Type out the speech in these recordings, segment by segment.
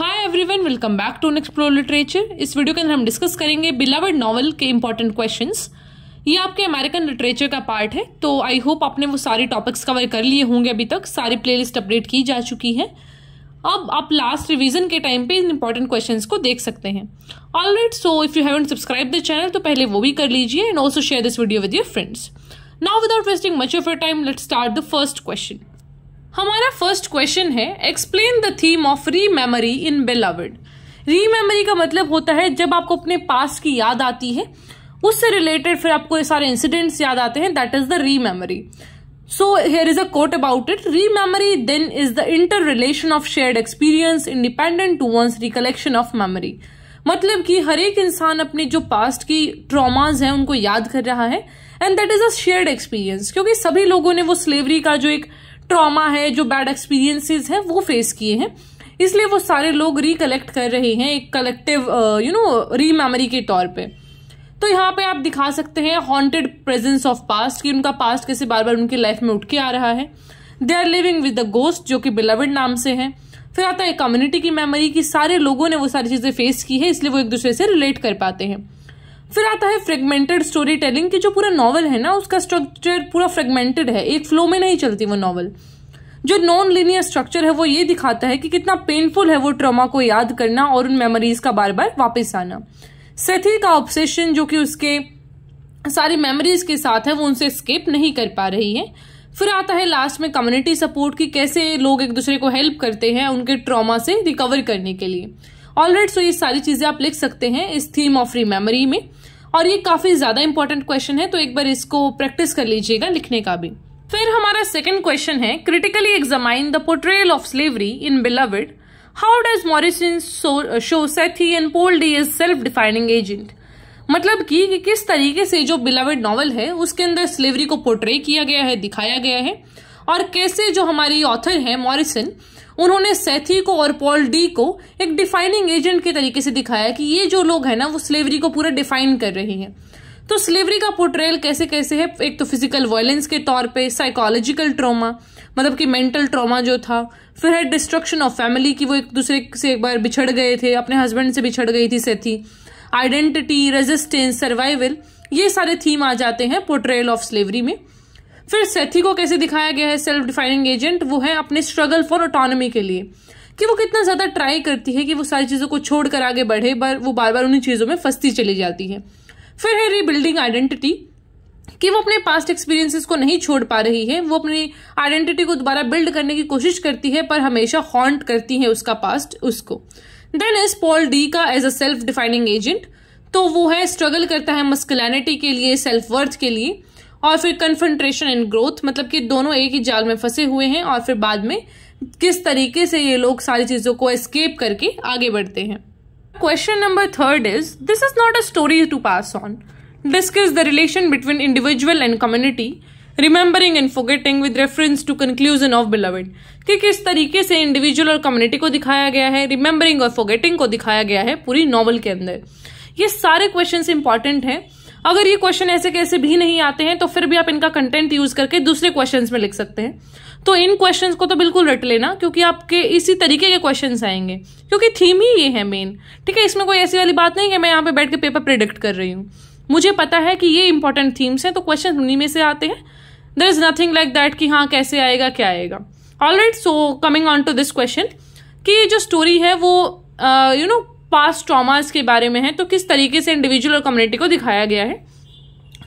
hi everyone welcome back to explore literature इस video के अंदर हम डिस्कस करेंगे बिलावर्ड नॉवल के इंपॉर्टेंट क्वेश्चंस ये आपके अमेरिकन लिटरेचर का पार्ट है तो आई होप आपने वो सारे टॉपिक्स कवर कर लिए होंगे अभी तक सारी प्लेलिस्ट अपडेट की जा चुकी है अब आप लास्ट रिविजन के टाइम पर इन इंपॉर्टेंट क्वेश्चन को देख सकते हैं all right so if you haven't subscribe the channel तो पहले वो भी कर लीजिए and also share this video with your friends now without wasting much of your time let start the first question हमारा फर्स्ट क्वेश्चन है explain the theme of rememory in Beloved rememory का मतलब होता है जब आपको अपने पास की याद आती है उससे रिलेटेड फिर आपको ये सारे इंसिडेंट्स याद आते हैं that is the rememory so here is a quote about it rememory then is the inter relation of shared experience independent to one's recollection of memory मतलब कि हर एक इंसान अपने जो पास्ट की ट्रॉमाज हैं उनको याद कर रहा है and that is a shared experience क्योंकि सभी लोगों ने वो स्लेवरी का जो एक ट्रॉमा है जो बैड एक्सपीरियंसेस है वो फेस किए हैं इसलिए वो सारे लोग रिकलेक्ट कर रहे हैं एक collective you know rememory के तौर पे तो यहाँ पे आप दिखा सकते हैं हॉन्टेड प्रेजेंस ऑफ पास्ट कि उनका पास्ट कैसे बार बार उनकी लाइफ में उठ के आ रहा है they are living with the ghost जो कि बिलवड नाम से है फिर आता है कम्युनिटी की मेमोरी कि सारे लोगों ने वो सारी चीज़ें फेस की है इसलिए वो एक दूसरे से रिलेट कर पाते हैं फिर आता है फ्रेगमेंटेड स्टोरी टेलिंग की जो पूरा नॉवल है ना उसका स्ट्रक्चर पूरा फ्रेगमेंटेड है एक फ्लो में नहीं चलती वो नॉवल जो नॉन लिनियर स्ट्रक्चर है वो ये दिखाता है कि कितना पेनफुल है वो ट्रॉमा को याद करना और उन मेमोरीज का बार बार वापस आना सेथी e का ऑब्सेशन जो कि उसके सारी मेमोरीज के साथ है वो उनसे स्केप नहीं कर पा रही है फिर आता है लास्ट में कम्युनिटी सपोर्ट की कैसे लोग एक दूसरे को हेल्प करते हैं उनके ट्रॉमा से रिकवर करने के लिए ऑलराइट सो ये सारी चीजें आप लिख सकते हैं इस थीम ऑफ रिमेमरी में और ये काफी ज्यादा इंपॉर्टेंट क्वेश्चन है तो एक बार इसको प्रैक्टिस कर लीजिएगा लिखने का भी फिर हमारा सेकेंड क्वेश्चन है critically examine the portrayal of slavery in Beloved how does Morrison show Sethe and Paul D is self defining agent मतलब कि, किस तरीके से जो बिलवड नॉवल है उसके अंदर स्लेवरी को पोर्ट्रे किया गया है दिखाया गया है और कैसे जो हमारी ऑथर है मॉरिसन उन्होंने सेथी को और पॉल डी को एक डिफाइनिंग एजेंट के तरीके से दिखाया कि ये जो लोग हैं ना वो स्लेवरी को पूरा डिफाइन कर रहे हैं तो स्लेवरी का पोर्ट्रेल कैसे कैसे है एक तो फिजिकल वायलेंस के तौर पे साइकोलॉजिकल ट्रॉमा मतलब कि मेंटल ट्रॉमा जो था फिर है डिस्ट्रक्शन ऑफ फैमिली की वो एक दूसरे से एक बार बिछड़ गए थे अपने हस्बैंड से बिछड़ गई थी सेथी आइडेंटिटी रेजिस्टेंस सर्वाइवल ये सारे थीम आ जाते हैं पोर्ट्रेल ऑफ स्लेवरी में फिर सेथी को कैसे दिखाया गया है सेल्फ डिफाइनिंग एजेंट वो है अपने स्ट्रगल फॉर ऑटोनोमी के लिए कि वो कितना ज्यादा ट्राई करती है कि वो सारी चीजों को छोड़कर आगे बढ़े पर वो बार बार उन्हीं चीजों में फंसती चली जाती है फिर है रीबिल्डिंग आइडेंटिटी कि वो अपने पास्ट एक्सपीरियंसेस को नहीं छोड़ पा रही है वो अपनी आइडेंटिटी को दोबारा बिल्ड करने की कोशिश करती है पर हमेशा हॉन्ट करती है उसका पास्ट उसको देन इज पॉल डी का as a self defining agent तो वो है स्ट्रगल करता है मस्कुलैनिटी के लिए सेल्फ वर्थ के लिए और फिर कन्फंट्रेशन एंड ग्रोथ मतलब कि दोनों एक ही जाल में फंसे हुए हैं और फिर बाद में किस तरीके से ये लोग सारी चीज़ों को एस्केप करके आगे बढ़ते हैं question number third is this is not a story to pass on discuss the relation between individual and community remembering and forgetting with reference to conclusion of Beloved कि किस तरीके से इंडिविजुअल और कम्युनिटी को दिखाया गया है रिमेंबरिंग और फोगेटिंग को दिखाया गया है पूरी नॉवल के अंदर ये सारे क्वेश्चन इंपॉर्टेंट हैं अगर ये क्वेश्चन ऐसे कैसे भी नहीं आते हैं तो फिर भी आप इनका कंटेंट यूज करके दूसरे क्वेश्चन में लिख सकते हैं तो इन क्वेश्चन को तो बिल्कुल रट लेना क्योंकि आपके इसी तरीके के क्वेश्चन आएंगे क्योंकि थीम ही ये है मेन ठीक है इसमें कोई ऐसी वाली बात नहीं है मैं यहाँ पे बैठ के पेपर प्रिडिक्ट कर रही हूँ मुझे पता है कि ये इंपॉर्टेंट थीम्स हैं तो क्वेश्चन उन्हीं में से आते हैं there is nothing like that कि हाँ कैसे आएगा क्या आएगा all right so coming on to this question कि ये जो स्टोरी है वो you uh, know you know, past traumas के बारे में है तो किस तरीके से इंडिविजुअल और कम्युनिटी को दिखाया गया है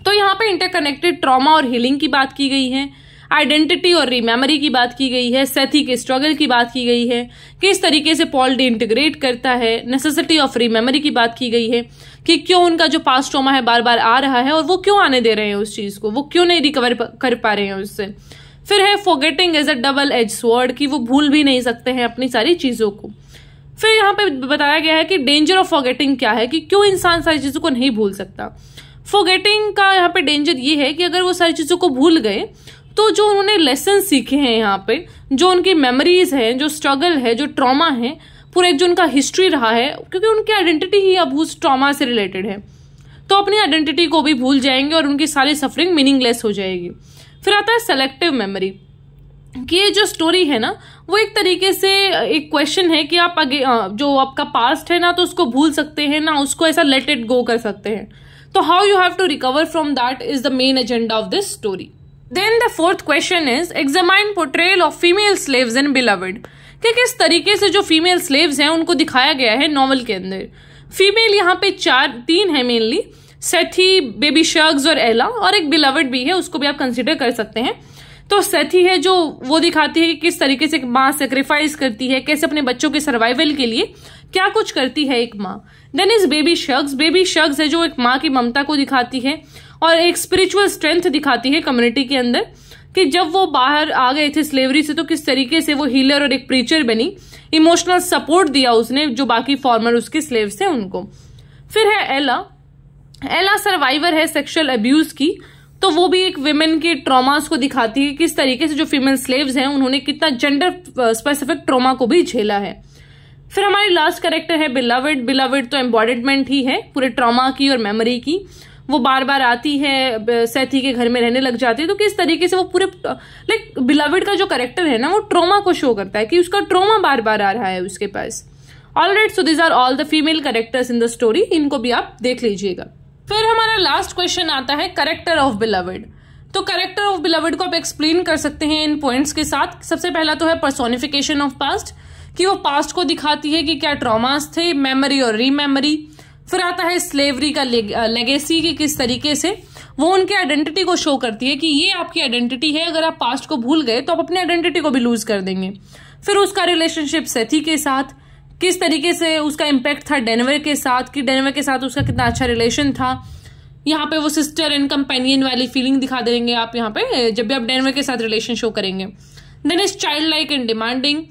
तो यहाँ पे इंटरकनेक्टेड ट्रॉमा और हीलिंग की बात की गई है आइडेंटिटी और रिमेमरी की बात की गई है सेथी के स्ट्रगल की बात की गई है किस तरीके से पॉल डी इंटीग्रेट करता है नेसेसिटी ऑफ रिमेमरी की बात की गई है कि क्यों उनका जो पास ट्रोमा है बार बार आ रहा है और वो क्यों आने दे रहे हैं उस चीज़ को वो क्यों नहीं रिकवर कर पा रहे हैं उससे फिर है forgetting as a double edge word कि वो भूल भी नहीं सकते हैं अपनी सारी चीज़ों को फिर यहाँ पे बताया गया है कि डेंजर ऑफ फॉरगेटिंग क्या है कि क्यों इंसान सारी चीज़ों को नहीं भूल सकता फॉरगेटिंग का यहाँ पे डेंजर ये है कि अगर वो सारी चीज़ों को भूल गए तो जो उन्होंने लेसन सीखे हैं यहाँ पे जो उनकी मेमोरीज हैं जो स्ट्रगल है जो ट्रॉमा है पूरा एक जो उनका हिस्ट्री रहा है क्योंकि उनकी आइडेंटिटी ही अब उस ट्रॉमा से रिलेटेड है तो अपनी आइडेंटिटी को भी भूल जाएंगे और उनकी सारी सफरिंग मीनिंगलेस हो जाएगी फिर आता है सेलेक्टिव मेमोरी कि ये जो स्टोरी है ना वो एक तरीके से एक क्वेश्चन है कि आप अगे जो आपका पास्ट है ना तो उसको भूल सकते हैं ना उसको ऐसा लेट इट गो कर सकते हैं तो how you have to recover from that is the main agenda of this story then the fourth question is examine portrayal of female slaves in Beloved कि किस तरीके से जो फीमेल स्लेव्स हैं उनको दिखाया गया है नॉवल के अंदर फीमेल यहाँ पे चार तीन है मेनली सेथी बेबी शर्ग्स और एला और एक बिलवड भी है उसको भी आप कंसिडर कर सकते हैं तो सती है जो वो दिखाती है कि किस तरीके से माँ सेक्रीफाइस करती है कैसे अपने बच्चों के सर्वाइवल के लिए क्या कुछ करती है एक माँ then is Baby Suggs Baby Suggs है जो एक माँ की ममता को दिखाती है और एक स्पिरिचुअल स्ट्रेंथ दिखाती है कम्युनिटी के अंदर कि जब वो बाहर आ गए थे स्लेवरी से तो किस तरीके से वो हीलर और एक प्रीचर बनी इमोशनल सपोर्ट दिया उसने जो बाकी फॉर्मर उसके स्लेव थे उनको फिर है एला एला सर्वाइवर है सेक्सुअल अब्यूज की तो वो भी एक विमेन के ट्रॉमास को दिखाती है किस तरीके से जो फीमेल स्लेव्स हैं उन्होंने कितना जेंडर स्पेसिफिक ट्रॉमा को भी झेला है फिर हमारी लास्ट करेक्टर है बिलावड बिलावड तो एम्बॉडमेंट ही है पूरे ट्रॉमा की और मेमोरी की वो बार बार आती है uh, सैथी के घर में रहने लग जाती है तो किस तरीके से वो पूरे लाइक uh, बिलावड का जो करेक्टर है ना वो ट्रोमा को शो करता है कि उसका ट्रोमा बार बार आ रहा है उसके पास all right so these are all the female characters in the story इनको भी आप देख लीजिएगा फिर हमारा लास्ट क्वेश्चन आता है करेक्टर ऑफ बिलवड तो करेक्टर ऑफ बिलवड को आप एक्सप्लेन कर सकते हैं इन पॉइंट्स के साथ सबसे पहला तो है पर्सोनिफिकेशन ऑफ पास्ट कि वो पास्ट को दिखाती है कि क्या ट्रॉमास थे मेमोरी और रीमेमोरी फिर आता है स्लेवरी का लेगेसी uh, कि किस तरीके से वो उनके आइडेंटिटी को शो करती है कि ये आपकी आइडेंटिटी है अगर आप पास्ट को भूल गए तो आप अपनी आइडेंटिटी को भी लूज कर देंगे फिर उसका रिलेशनशिप सेथी के साथ किस तरीके से उसका इम्पैक्ट था डेनवर के साथ कि डेनवर के साथ उसका कितना अच्छा रिलेशन था यहाँ पे वो सिस्टर एंड कंपेनियन वाली फीलिंग दिखा देंगे आप यहाँ पे जब भी आप डेनवर के साथ रिलेशन शो करेंगे then is child like and demanding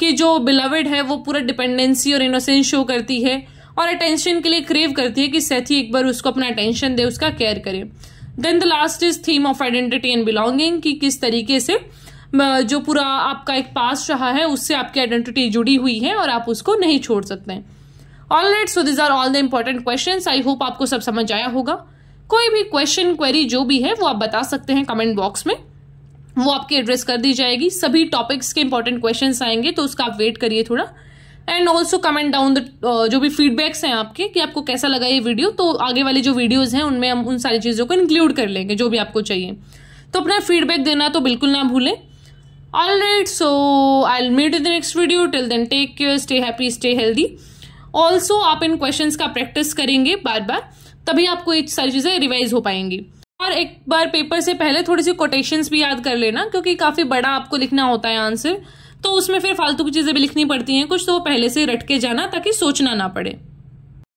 कि जो बिलवड है वो पूरा डिपेंडेंसी और इनोसेंस शो करती है और अटेंशन के लिए क्रेव करती है कि सेथी एक बार उसको अपना अटेंशन दे उसका केयर करे then the last is theme of identity and belonging कि किस तरीके से जो पूरा आपका एक पास रहा है उससे आपकी आइडेंटिटी जुड़ी हुई है और आप उसको नहीं छोड़ सकते हैं all right so these are all the important question I hope आपको सब समझ आया होगा कोई भी क्वेश्चन क्वेरी जो भी है वो आप बता सकते हैं कमेंट बॉक्स में वो आपके एड्रेस कर दी जाएगी सभी टॉपिक्स के इंपॉर्टेंट क्वेश्चन आएंगे तो उसका आप वेट करिए थोड़ा and also comment down the जो भी फीडबैक्स हैं आपके कि आपको कैसा लगा ये वीडियो तो आगे वाली जो वीडियोज़ हैं उनमें हम उन सारी चीज़ों को इंक्लूड कर लेंगे जो भी आपको चाहिए तो अपना फीडबैक देना तो बिल्कुल ना भूलें so I'll meet in the next video till then take care stay happy stay healthy also आप इन क्वेश्चन का प्रैक्टिस करेंगे बार बार तभी आपको ये सारी चीज़ें रिवाइज हो पाएंगी और एक बार पेपर से पहले थोड़ी सी कोटेशंस भी याद कर लेना क्योंकि काफ़ी बड़ा आपको लिखना होता है आंसर तो उसमें फिर फालतू की चीज़ें भी लिखनी पड़ती हैं कुछ तो वो पहले से रट के जाना ताकि सोचना ना पड़े